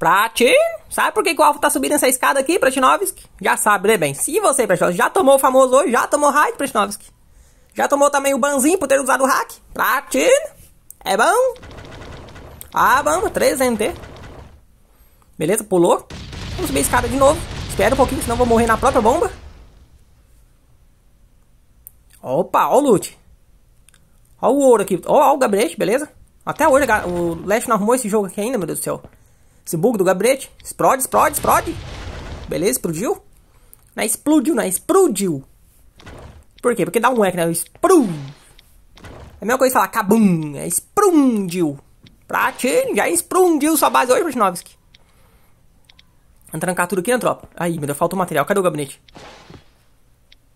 Prati, sabe por que, que o Alfa tá subindo essa escada aqui, Pratinovski? Já sabe, né, bem? Se você, Pratinovski, já tomou o famoso hoje, já tomou raid, Pratinovski. Já tomou também o banzinho por ter usado o hack? Prati, é bom? Ah, bomba, 300 NT. Beleza, pulou. Vamos subir a escada de novo. Espera um pouquinho, senão vou morrer na própria bomba. Opa, ó o loot. Ó o ouro aqui. Ó, ó o Gabrete, beleza? Até hoje o Leste não arrumou esse jogo aqui ainda, meu Deus do céu. Esse bug do gabinete. Explode, explode, explode. Beleza, explodiu. Não é explodiu, não é explodiu. Por quê? Porque dá um eco, né? Sprum. É a mesma coisa falar cabum. É né? explodiu. Pratinho, já explodiu sua base hoje, Pratinovski. Vamos trancar tudo aqui, né, tropa? Aí, meu Deus, faltou material. Cadê o gabinete?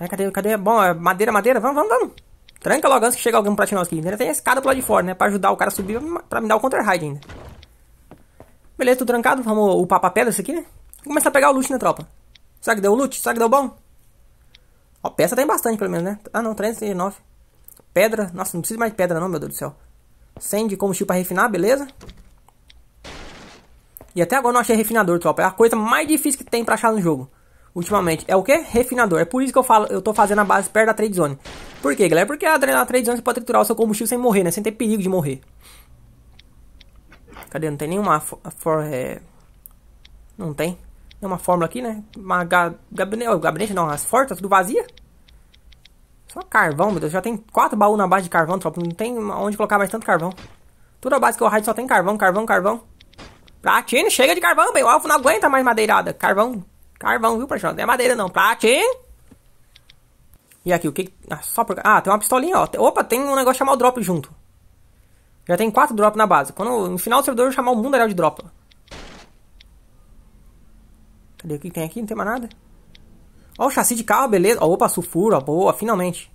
Aí, cadê, cadê? Bom, é madeira, madeira. Vamos, vamos, vamos. Tranca logo antes que chegue alguém pro Pratinovski. Ainda tem a escada pro lado de fora, né? Pra ajudar o cara a subir pra me dar o counter-hide ainda. Beleza, tudo trancado, vamos upar pra pedra isso aqui, né? Vou começar a pegar o loot, né, tropa? Será que deu loot? Será que deu bom? Ó, peça tem tá bastante, pelo menos, né? Ah, não, 309. Pedra. Nossa, não precisa mais de pedra, não, meu Deus do céu. 100 de combustível pra refinar, beleza. E até agora não achei refinador, tropa. É a coisa mais difícil que tem pra achar no jogo. Ultimamente. É o quê? Refinador. É por isso que eu falo, eu tô fazendo a base perto da trade zone. Por quê, galera? Porque a, a trade zone você pode triturar o seu combustível sem morrer, né? Sem ter perigo de morrer. Cadê? Não tem nenhuma for, é... Não tem. Nenhuma fórmula aqui, né? Uma ga, gabinete, oh, gabinete não, as portas tudo vazia. Só carvão, meu Deus. Já tem quatro baús na base de carvão, tropa. Não tem onde colocar mais tanto carvão. Toda a base que eu raio só tem carvão, carvão, carvão. Platine, chega de carvão, bem. O alvo não aguenta mais madeirada. Carvão. Carvão, viu, Paixão? Não é madeira não. Platine. E aqui, o que... Ah, só por... ah tem uma pistolinha, ó. Opa, tem um negócio chamado drop junto. Já tem 4 drop na base. Quando, no final do servidor eu vou chamar o Mundaréu de Dropla. Cadê o que tem é aqui? Não tem mais nada. Ó o chassi de carro, beleza. Ó, opa, sulfuro, ó, boa, finalmente.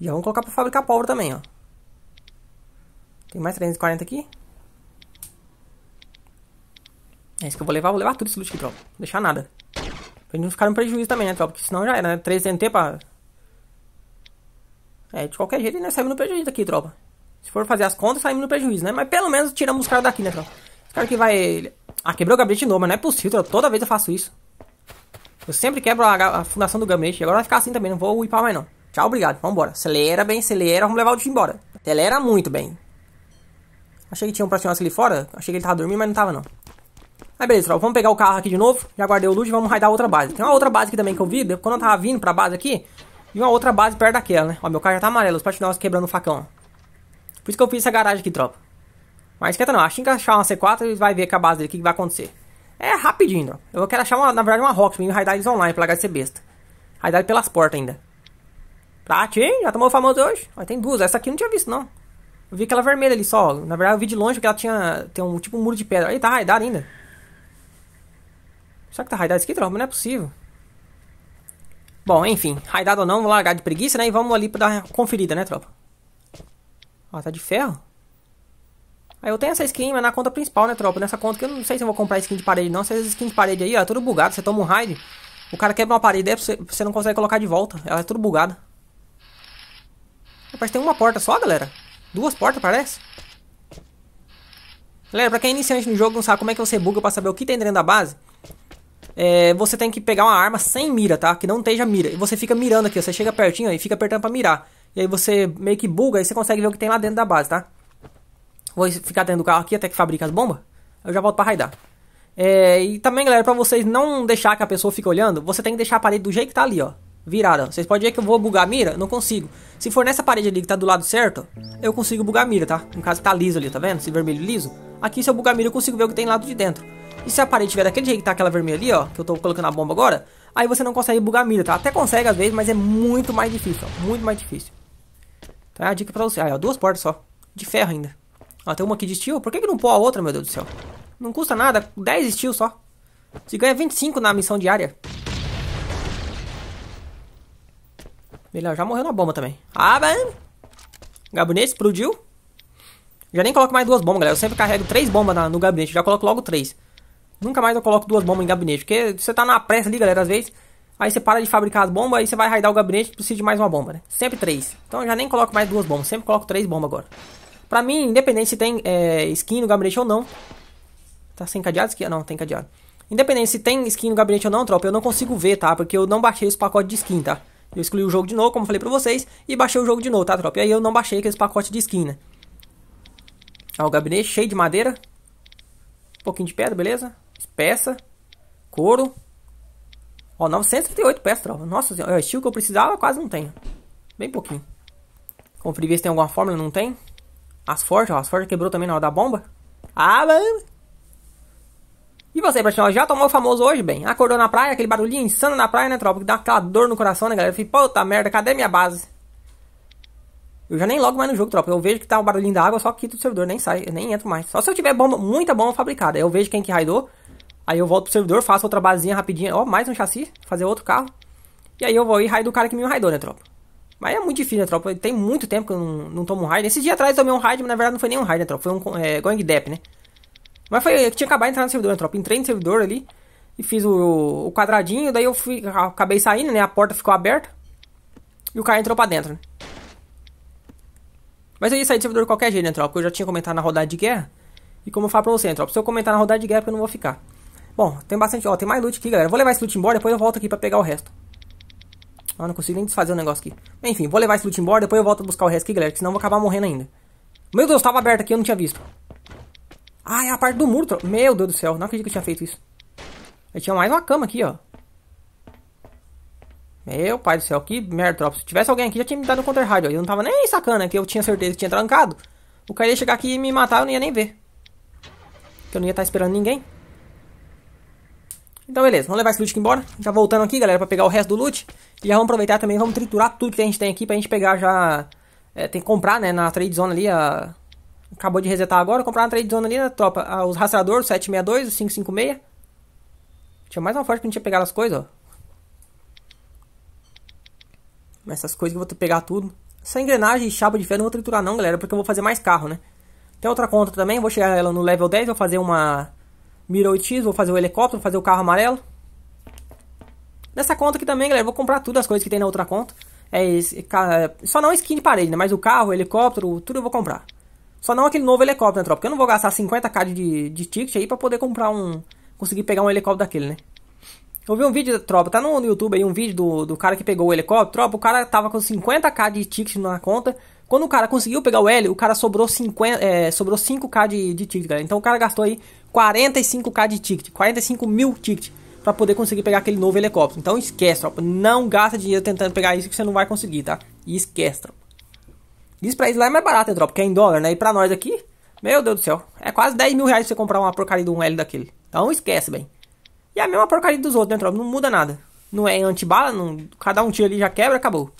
Já vamos colocar pra fabricar pólvora também, ó. Tem mais 340 aqui. É isso que eu vou levar, vou levar tudo esse loot aqui, tropa. Não deixar nada. Pra gente não ficar no prejuízo também, né, tropa? Porque senão já era, né? 3 TNT pra... É, de qualquer jeito, né? serve no prejuízo aqui, tropa. Se for fazer as contas, saímos no prejuízo, né? Mas pelo menos tiramos os caras daqui, né, tropa? Os caras que vai... Ah, quebrou o gabinete de novo, mas não é possível, tropa. Toda vez eu faço isso. Eu sempre quebro a, a fundação do gabinete. E agora vai ficar assim também, não vou upar mais não. Tchau, obrigado. Vambora. Acelera bem, acelera. Vamos levar o time embora. Acelera muito bem. Achei que tinha um se ali fora. Achei que ele tava dormindo, mas não tava não. Aí beleza, tropa. Vamos pegar o carro aqui de novo. Já guardei o loot e vamos raidar outra base. Tem uma outra base aqui também que eu vi. Quando eu tava vindo pra base aqui... E uma outra base perto daquela, né? Ó, meu carro já tá amarelo. Os patinolas quebrando o facão, ó. Por isso que eu fiz essa garagem aqui, tropa. Mas esquenta não, acho que achar uma C4 e vai ver com é a base dele o que, que vai acontecer. É rapidinho, tropa. Eu quero achar, uma, na verdade, uma Rocket, meio Raidades online pra largar de ser besta. Raidade pelas portas ainda. Prate, hein? Já tomou o famoso hoje? Mas tem duas, essa aqui eu não tinha visto, não. Eu vi aquela vermelha ali só. Na verdade, eu vi de longe porque ela tinha tem um tipo um muro de pedra. Aí tá raidada ainda. Será que tá raidada isso aqui, tropa? Não é possível. Bom, enfim, raidado ou não, vou largar de preguiça, né? E vamos ali pra dar uma conferida, né, tropa? ó tá de ferro? Aí eu tenho essa skin, mas na conta principal, né, tropa? Nessa conta que eu não sei se eu vou comprar skin de parede, não. Essas skins de parede aí, ó, é tudo bugado. Você toma um raid, o cara quebra uma parede, aí você não consegue colocar de volta. Ela é tudo bugada. Parece que tem uma porta só, galera. Duas portas, parece. Galera, pra quem é iniciante no jogo não sabe como é que você buga pra saber o que tem dentro da base, é, você tem que pegar uma arma sem mira, tá? Que não esteja mira. E você fica mirando aqui, ó. você chega pertinho ó, e fica apertando pra mirar. E aí você meio que buga e você consegue ver o que tem lá dentro da base, tá? Vou ficar dentro do carro aqui até que fabrica as bombas. Eu já volto pra raidar. É, e também, galera, pra vocês não deixar que a pessoa fique olhando, você tem que deixar a parede do jeito que tá ali, ó. Virada. Vocês podem ver que eu vou bugar a mira? Não consigo. Se for nessa parede ali que tá do lado certo, eu consigo bugar a mira, tá? No caso tá liso ali, tá vendo? Esse vermelho liso. Aqui se eu bugar a mira eu consigo ver o que tem lá de dentro. E se a parede tiver daquele jeito que tá aquela vermelha ali, ó, que eu tô colocando a bomba agora, aí você não consegue bugar a mira, tá? Até consegue às vezes, mas é muito mais difícil, ó, muito mais difícil. Tá? Dica pra você. Ah, duas portas só. De ferro ainda. Ó, tem uma aqui de steel. Por que, que não pôr a outra, meu Deus do céu? Não custa nada. 10 steel só. Você ganha 25 na missão diária. Melhor, já morreu na bomba também. Ah, bem. Gabinete explodiu. Já nem coloco mais duas bombas, galera. Eu sempre carrego três bombas na, no gabinete. Já coloco logo três. Nunca mais eu coloco duas bombas em gabinete. Porque você tá na pressa ali, galera. Às vezes Aí você para de fabricar as bombas, aí você vai raidar o gabinete e precisa de mais uma bomba, né? Sempre três. Então eu já nem coloco mais duas bombas, sempre coloco três bombas agora. Pra mim, independente se tem é, skin no gabinete ou não. Tá sem cadeado skin? Não, tem cadeado. Independente se tem skin no gabinete ou não, tropa, eu não consigo ver, tá? Porque eu não baixei os pacotes de skin, tá? Eu excluí o jogo de novo, como falei pra vocês, e baixei o jogo de novo, tá, tropa? E aí eu não baixei aqueles pacotes de skin, né? Ó, o gabinete cheio de madeira. Um pouquinho de pedra, beleza? Peça. Couro. Ó, 938 peças, tropa. Nossa senhora, é, estilo que eu precisava quase não tenho. Bem pouquinho. Conferir ver se tem alguma fórmula, não tem. As forjas, ó, as forjas quebrou também na hora da bomba. Ah, mano. E você, pessoal já tomou o famoso hoje, bem? Acordou na praia, aquele barulhinho insano na praia, né, tropa? Que dá aquela dor no coração, né, galera? Eu falei, puta merda, cadê minha base? Eu já nem logo mais no jogo, tropa. Eu vejo que tá o barulhinho da água, só quito o servidor, nem sai, nem entro mais. Só se eu tiver bomba, muita bomba fabricada. Eu vejo quem que raidou Aí eu volto pro servidor, faço outra basezinha rapidinha. Ó, mais um chassi, fazer outro carro. E aí eu vou e raio do cara que me raidou, né, tropa? Mas é muito difícil, né, tropa? Tem muito tempo que eu não, não tomo um raid. Esse dia atrás eu tomei um raid, mas na verdade não foi nem um raid, né, tropa? Foi um é, going dep, né? Mas foi, eu tinha acabado de entrar no servidor, né, tropa? Entrei no servidor ali e fiz o, o quadradinho. Daí eu fui, acabei saindo, né? A porta ficou aberta e o cara entrou pra dentro, né? Mas eu ia sair do servidor de qualquer jeito, né, tropa? Porque eu já tinha comentado na rodada de guerra. E como eu falo pra você, né, tropa? Se eu comentar na rodada de guerra, é porque eu não vou ficar. Bom, tem bastante. Ó, tem mais loot aqui, galera. Vou levar esse loot embora, depois eu volto aqui pra pegar o resto. Ah, não consigo nem desfazer o negócio aqui. Enfim, vou levar esse loot embora, depois eu volto buscar o resto aqui, galera, que senão eu vou acabar morrendo ainda. Meu Deus, tava aberto aqui, eu não tinha visto. Ah, é a parte do muro, Meu Deus do céu, não acredito que eu tinha feito isso. Eu tinha mais uma cama aqui, ó. Meu pai do céu, que merda, tropa. Se tivesse alguém aqui, já tinha me dado um contra rádio. Eu não tava nem sacando né, que eu tinha certeza que tinha trancado. O cara ia chegar aqui e me matar, eu não ia nem ver. Porque eu não ia estar tá esperando ninguém. Então beleza, vamos levar esse loot aqui embora. Já voltando aqui, galera, pra pegar o resto do loot. E já vamos aproveitar também, vamos triturar tudo que a gente tem aqui pra gente pegar já... É, tem que comprar, né, na trade zone ali, a... Acabou de resetar agora, comprar na trade zone ali, né, tropa? A, os rastreadores, o 762, o 556. Tinha mais uma forte pra gente pegar as coisas, ó. Essas coisas que eu vou ter que pegar tudo. Essa engrenagem e chapa de ferro não vou triturar não, galera, porque eu vou fazer mais carro, né? Tem outra conta também, vou chegar ela no level 10, vou fazer uma Miroitis, vou fazer o helicóptero, vou fazer o carro amarelo. Nessa conta aqui também, galera, vou comprar tudo as coisas que tem na outra conta. É, esse, é, só não skin de parede, né? Mas o carro, o helicóptero, tudo eu vou comprar. Só não aquele novo helicóptero, né, tropa? Porque eu não vou gastar 50k de, de ticket aí pra poder comprar um... Conseguir pegar um helicóptero daquele, né? Eu vi um vídeo, tropa, tá no YouTube aí, um vídeo do, do cara que pegou o helicóptero. Tropa, o cara tava com 50k de ticket na conta quando o cara conseguiu pegar o L, o cara sobrou, 50, é, sobrou 5k de, de ticket, galera. Então o cara gastou aí 45k de ticket, 45 mil ticket para poder conseguir pegar aquele novo helicóptero. Então esquece, tropa. Não gasta dinheiro tentando pegar isso que você não vai conseguir, tá? E esquece, tropa. Isso pra eles lá é mais barato, né, tropa? Porque é em dólar, né? E pra nós aqui, meu Deus do céu, é quase 10 mil reais pra você comprar uma porcaria de um L daquele. Então esquece, bem. E a mesma porcaria dos outros, né, tropa? Não muda nada. Não é antibala, não... cada um tiro ali já quebra, acabou.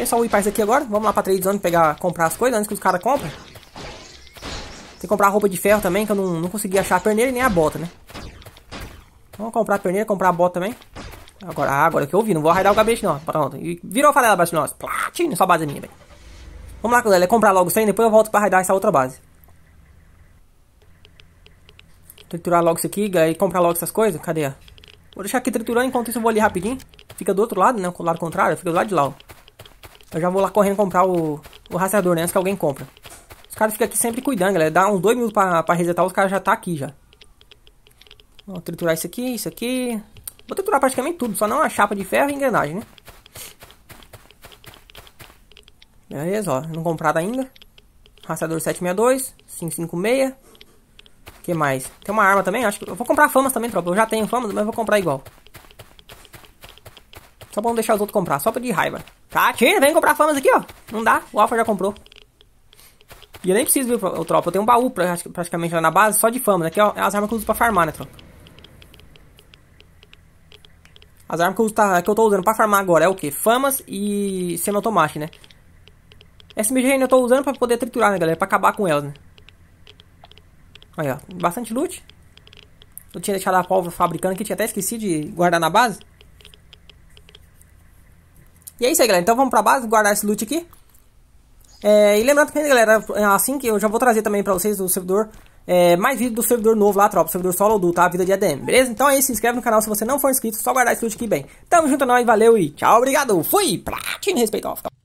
É só o ir aqui agora. Vamos lá pra trade zone pegar, comprar as coisas antes que os caras comprem. Tem que comprar roupa de ferro também, que eu não, não consegui achar a perneira e nem a bota, né? Vamos comprar a perneira, comprar a bota também. Agora, ah, agora que eu vi, não vou arredar o gabinete não. Pronto. E virou a falela abaixo nós. Platinho, só base minha, velho. Vamos lá, galera, comprar logo aí, depois eu volto pra arredar essa outra base. Triturar logo isso aqui, galera, e comprar logo essas coisas. Cadê? Vou deixar aqui triturando, enquanto isso eu vou ali rapidinho. Fica do outro lado, né? Do lado contrário, fica do lado de lá, ó. Eu já vou lá correndo comprar o, o rastreador, né? Antes que alguém compra. Os caras ficam aqui sempre cuidando, galera. Dá uns dois minutos pra, pra resetar, os caras já tá aqui já. Vou triturar isso aqui, isso aqui. Vou triturar praticamente tudo, só não a chapa de ferro e engrenagem, né? Beleza, ó. Não comprado ainda. Rastreador 762, 556. O que mais? Tem uma arma também? Acho que. Eu vou comprar famas também, tropa. Eu já tenho famas, mas vou comprar igual. Só pra não deixar os outros comprar, só pra de raiva. Tá, tira, vem comprar famas aqui, ó. Não dá, o Alpha já comprou. E eu nem preciso, o tropa? Eu tenho um baú pra, praticamente lá na base, só de famas. Aqui, ó, é as armas que eu uso pra farmar, né, tropa? As armas que eu, uso, tá, que eu tô usando pra farmar agora é o quê? Famas e semi-automático, né? SMG ainda eu tô usando pra poder triturar, né, galera? Pra acabar com elas, né? Aí, ó. Bastante loot. Eu tinha deixado a pólvora fabricando aqui. Tinha até esquecido de guardar na base. E é isso aí, galera. Então vamos pra base, guardar esse loot aqui. É, e lembrando também, galera, é assim que eu já vou trazer também pra vocês o servidor, é, mais vídeo do servidor novo lá, tropa, servidor solo do, tá? Vida de ADM, beleza? Então é isso, se inscreve no canal se você não for inscrito, só guardar esse loot aqui bem. Tamo junto, é nós, valeu e tchau, obrigado, fui! Platine, respeito, ó.